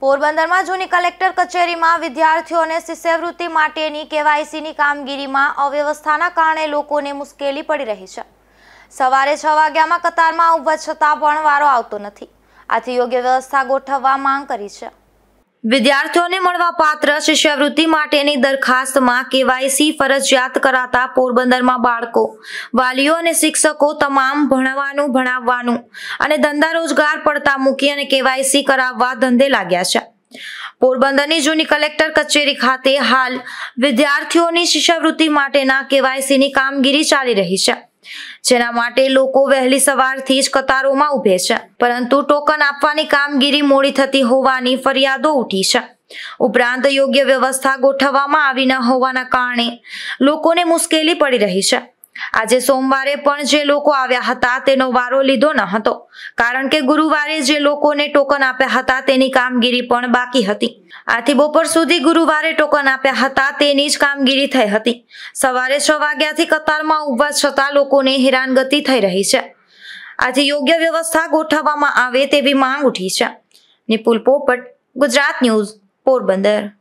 પોરબંદરમાં જૂની કલેક્ટર કચેરીમાં વિદ્યાર્થીઓને શિષ્યવૃત્તિ માટેની કેવાયસીની કામગીરીમાં અવ્યવસ્થાના કારણે લોકોને મુશ્કેલી પડી રહી છે સવારે છ વાગ્યામાં કતારમાં ઊભા છતાં પણ વારો આવતો નથી આથી યોગ્ય વ્યવસ્થા ગોઠવવા માંગ કરી છે વિદ્યાર્થીઓને મળવા પાત્ર શિષ્યવૃત્તિ માટેની દરખાસ્તમાં કેવાયસી ફરજિયાત કરાતા પોરબંદરમાં બાળકો વાલીઓ અને શિક્ષકો તમામ ભણવાનું ભણાવવાનું અને ધંધા રોજગાર પડતા મૂકી અને કેવાયસી કરાવવા ધંધે લાગ્યા છે પોરબંદરની જૂની કલેક્ટર કચેરી ખાતે હાલ વિદ્યાર્થીઓની શિષ્યવૃત્તિ માટેના કેવાયસીની કામગીરી ચાલી રહી છે જેના માટે લોકો વહેલી સવારથી જ કતારોમાં ઉભે છે પરંતુ ટોકન આપવાની કામગીરી મોડી થતી હોવાની ફરિયાદો ઉઠી છે ઉપરાંત યોગ્ય વ્યવસ્થા ગોઠવવામાં આવી ન હોવાના કારણે લોકોને મુશ્કેલી પડી રહી છે આજે સોમવારે પણ જે લોકો આવ્યા હતા તેનો વારો લીધો ન હતો કારણ કે ગુરુવારે જે લોકોને ટોકન આપ્યા હતા તેની કામગીરી પણ બાકી હતી આથી બપોર સુધી ગુરુવારે ટોકન આપ્યા હતા તેની જ કામગીરી થઈ હતી સવારે છ વાગ્યાથી કતારમાં ઉભા છતાં લોકોને હેરાનગતિ થઈ રહી છે આથી યોગ્ય વ્યવસ્થા ગોઠવવામાં આવે તેવી માંગ ઉઠી છે નિપુલ પોપટ ગુજરાત ન્યૂઝ પોરબંદર